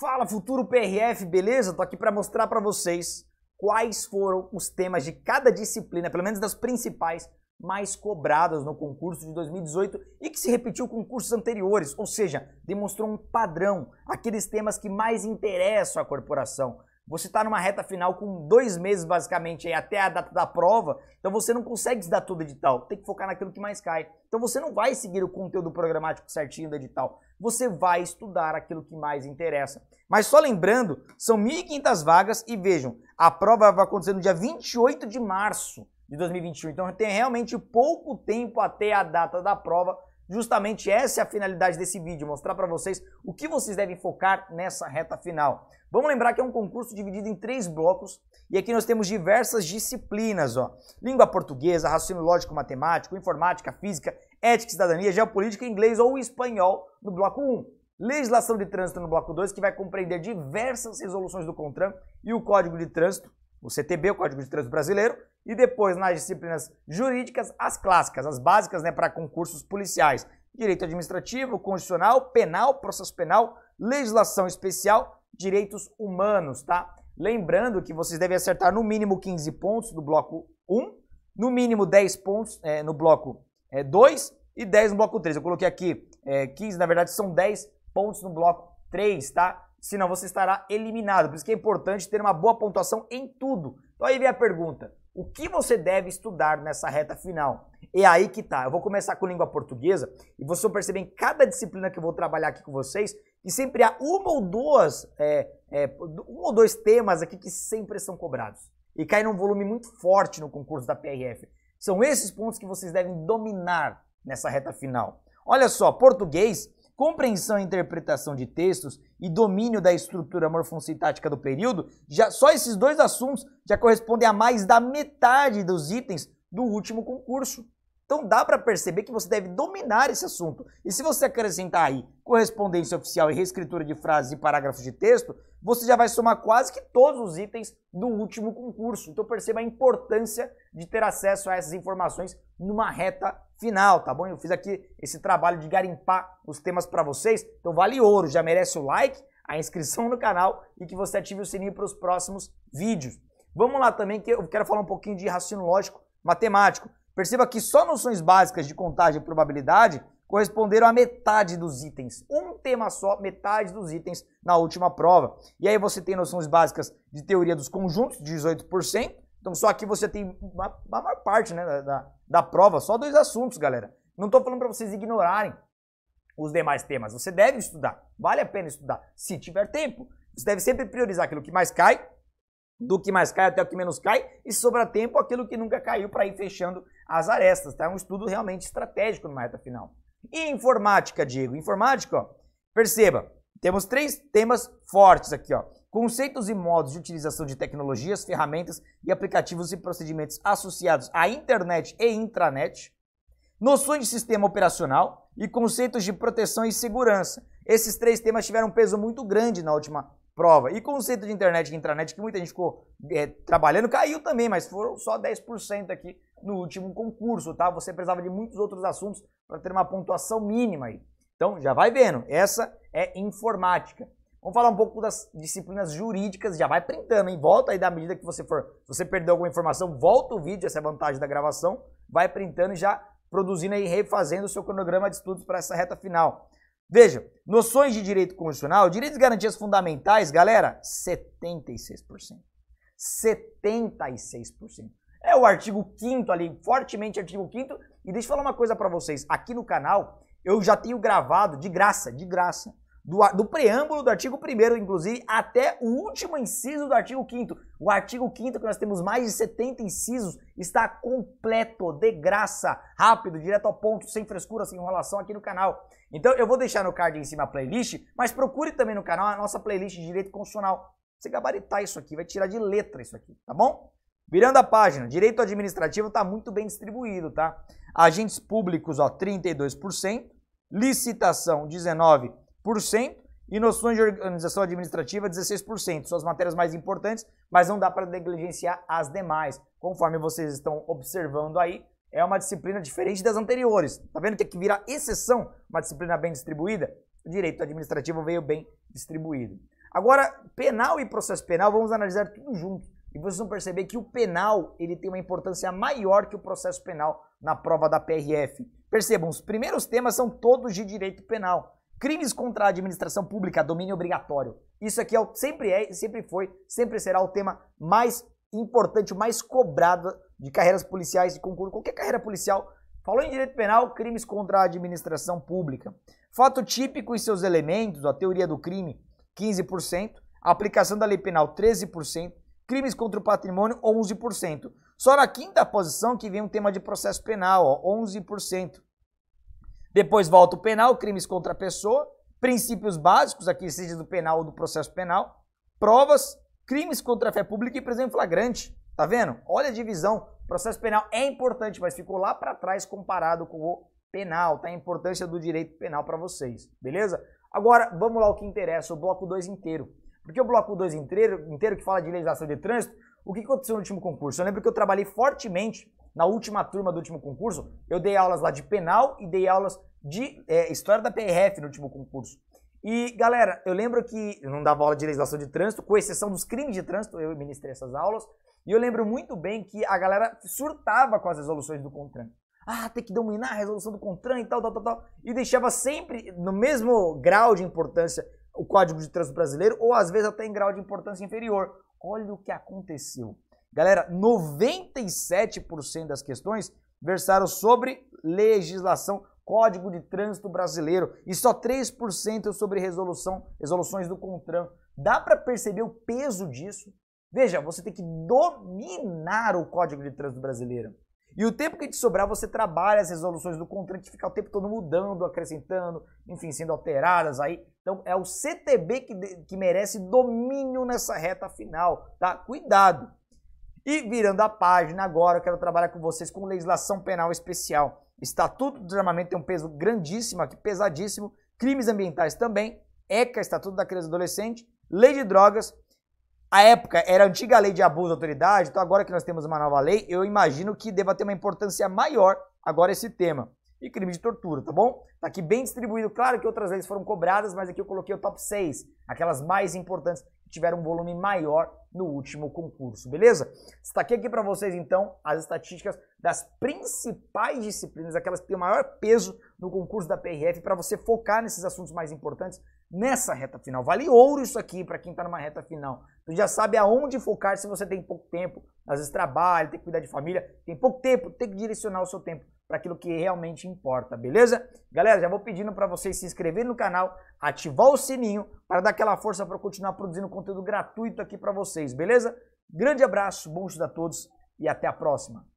Fala futuro PRF, beleza? Tô aqui para mostrar para vocês quais foram os temas de cada disciplina, pelo menos das principais mais cobradas no concurso de 2018 e que se repetiu com cursos anteriores, ou seja, demonstrou um padrão, aqueles temas que mais interessam a corporação. Você está numa reta final com dois meses, basicamente, aí, até a data da prova, então você não consegue se dar todo edital, tem que focar naquilo que mais cai. Então você não vai seguir o conteúdo programático certinho do edital, você vai estudar aquilo que mais interessa. Mas só lembrando, são 1.500 vagas e vejam, a prova vai acontecer no dia 28 de março de 2021, então tem realmente pouco tempo até a data da prova Justamente essa é a finalidade desse vídeo, mostrar para vocês o que vocês devem focar nessa reta final. Vamos lembrar que é um concurso dividido em três blocos e aqui nós temos diversas disciplinas, ó. Língua portuguesa, raciocínio lógico matemático, informática, física, ética e cidadania, geopolítica, inglês ou espanhol no bloco 1. Legislação de trânsito no bloco 2, que vai compreender diversas resoluções do CONTRAN e o Código de Trânsito o CTB, o Código de Trânsito Brasileiro, e depois nas disciplinas jurídicas, as clássicas, as básicas né, para concursos policiais: direito administrativo, constitucional, penal, processo penal, legislação especial, direitos humanos, tá? Lembrando que vocês devem acertar no mínimo 15 pontos do bloco 1, no mínimo 10 pontos é, no bloco é, eh, 2 e 10 no bloco 3. Eu coloquei aqui é, eh, 15, na verdade são 10 pontos no bloco 3, tá? senão você estará eliminado. Por isso que é importante ter uma boa pontuação em tudo. Então aí vem a pergunta: o que você deve estudar nessa reta final? E é aí que tá. Eu vou começar com língua portuguesa e vocês vão perceber em cada disciplina que eu vou trabalhar aqui com vocês que sempre há uma ou duas, é, é, um ou dois temas aqui que sempre são cobrados e caem num volume muito forte no concurso da PRF. São esses pontos que vocês devem dominar nessa reta final. Olha só, português compreensão e interpretação de textos e domínio da estrutura morfonsintática do período, já, só esses dois assuntos já correspondem a mais da metade dos itens do último concurso. Então dá para perceber que você deve dominar esse assunto. E se você acrescentar aí correspondência oficial e reescritura de frases e parágrafos de texto, você já vai somar quase que todos os itens do último concurso. Então perceba a importância de ter acesso a essas informações numa reta final, tá bom? Eu fiz aqui esse trabalho de garimpar os temas para vocês, então vale ouro, já merece o like, a inscrição no canal e que você ative o sininho para os próximos vídeos. Vamos lá também que eu quero falar um pouquinho de raciocínio lógico matemático. Perceba que só noções básicas de contagem e probabilidade corresponderam a metade dos itens. Um tema só, metade dos itens na última prova. E aí você tem noções básicas de teoria dos conjuntos, 18%, então, só aqui você tem a maior parte né, da, da, da prova, só dois assuntos, galera. Não estou falando para vocês ignorarem os demais temas. Você deve estudar, vale a pena estudar, se tiver tempo. Você deve sempre priorizar aquilo que mais cai, do que mais cai até o que menos cai, e se sobrar tempo, aquilo que nunca caiu para ir fechando as arestas. Tá? É um estudo realmente estratégico numa reta final. E informática, Diego? Informática, ó, perceba, temos três temas fortes aqui. Ó conceitos e modos de utilização de tecnologias, ferramentas e aplicativos e procedimentos associados à internet e intranet, noções de sistema operacional e conceitos de proteção e segurança. Esses três temas tiveram um peso muito grande na última prova. E conceito de internet e intranet, que muita gente ficou é, trabalhando, caiu também, mas foram só 10% aqui no último concurso, tá? Você precisava de muitos outros assuntos para ter uma pontuação mínima aí. Então, já vai vendo, essa é informática. Vamos falar um pouco das disciplinas jurídicas, já vai printando, hein? Volta aí da medida que você for. Se você perdeu alguma informação, volta o vídeo, essa é a vantagem da gravação. Vai printando e já produzindo e refazendo o seu cronograma de estudos para essa reta final. Veja, noções de direito constitucional, direitos e garantias fundamentais, galera, 76%. 76%. É o artigo 5 ali, fortemente artigo 5 E deixa eu falar uma coisa para vocês. Aqui no canal, eu já tenho gravado de graça, de graça, do, do preâmbulo do artigo 1 inclusive, até o último inciso do artigo 5 O artigo 5 que nós temos mais de 70 incisos, está completo, de graça, rápido, direto ao ponto, sem frescura, sem enrolação aqui no canal. Então eu vou deixar no card em cima a playlist, mas procure também no canal a nossa playlist de direito constitucional. Você gabaritar isso aqui, vai tirar de letra isso aqui, tá bom? Virando a página, direito administrativo está muito bem distribuído, tá? Agentes públicos, ó, 32%, licitação, 19%, e noções de organização administrativa 16%, são as matérias mais importantes, mas não dá para negligenciar as demais. Conforme vocês estão observando aí, é uma disciplina diferente das anteriores. Tá vendo que aqui vira exceção uma disciplina bem distribuída? O direito administrativo veio bem distribuído. Agora, penal e processo penal, vamos analisar tudo junto. E vocês vão perceber que o penal, ele tem uma importância maior que o processo penal na prova da PRF. Percebam, os primeiros temas são todos de direito penal. Crimes contra a administração pública, domínio obrigatório. Isso aqui é o, sempre é, sempre foi, sempre será o tema mais importante, o mais cobrado de carreiras policiais, de concurso, qualquer carreira policial. Falou em direito penal, crimes contra a administração pública. Fato típico e seus elementos, a teoria do crime, 15%, a aplicação da lei penal, 13%, crimes contra o patrimônio, 11%. Só na quinta posição que vem o tema de processo penal, ó, 11%. Depois volta o penal, crimes contra a pessoa, princípios básicos, aqui seja do penal ou do processo penal, provas, crimes contra a fé pública e prisão em flagrante. Tá vendo? Olha a divisão. O processo penal é importante, mas ficou lá para trás comparado com o penal, tá? A importância do direito penal para vocês, beleza? Agora, vamos lá o que interessa, o bloco 2 inteiro. Porque o bloco 2 inteiro, inteiro que fala de legislação de trânsito, o que aconteceu no último concurso? Eu lembro que eu trabalhei fortemente na última turma do último concurso, eu dei aulas lá de penal e dei aulas de é, história da PRF no último concurso. E, galera, eu lembro que eu não dava aula de legislação de trânsito, com exceção dos crimes de trânsito, eu ministrei essas aulas, e eu lembro muito bem que a galera surtava com as resoluções do CONTRAN. Ah, tem que dominar a resolução do CONTRAN e tal, tal, tal, tal. E deixava sempre no mesmo grau de importância o Código de Trânsito Brasileiro, ou às vezes até em grau de importância inferior. Olha o que aconteceu. Galera, 97% das questões versaram sobre legislação, Código de Trânsito Brasileiro e só 3% sobre resolução, resoluções do CONTRAN. Dá para perceber o peso disso? Veja, você tem que dominar o Código de Trânsito Brasileiro. E o tempo que te sobrar, você trabalha as resoluções do CONTRAN, que fica o tempo todo mudando, acrescentando, enfim, sendo alteradas aí. Então, é o CTB que, que merece domínio nessa reta final, tá? Cuidado! E virando a página agora, eu quero trabalhar com vocês com legislação penal especial. Estatuto do Desarmamento tem um peso grandíssimo aqui, pesadíssimo. Crimes ambientais também. ECA, Estatuto da Criança e Adolescente. Lei de Drogas. A época era a antiga lei de abuso de autoridade, então agora que nós temos uma nova lei, eu imagino que deva ter uma importância maior agora esse tema. E crime de tortura, tá bom? Tá aqui bem distribuído. Claro que outras leis foram cobradas, mas aqui eu coloquei o top 6, aquelas mais importantes tiveram um volume maior no último concurso, beleza? Destaquei aqui para vocês então as estatísticas das principais disciplinas, aquelas que têm o maior peso no concurso da PRF, para você focar nesses assuntos mais importantes nessa reta final. Vale ouro isso aqui para quem está numa reta final. Tu já sabe aonde focar se você tem pouco tempo, às vezes trabalha, tem que cuidar de família, tem pouco tempo, tem que direcionar o seu tempo para aquilo que realmente importa, beleza? Galera, já vou pedindo para vocês se inscreverem no canal, ativar o sininho para dar aquela força para eu continuar produzindo conteúdo gratuito aqui para vocês, beleza? Grande abraço, bom estudo a todos e até a próxima.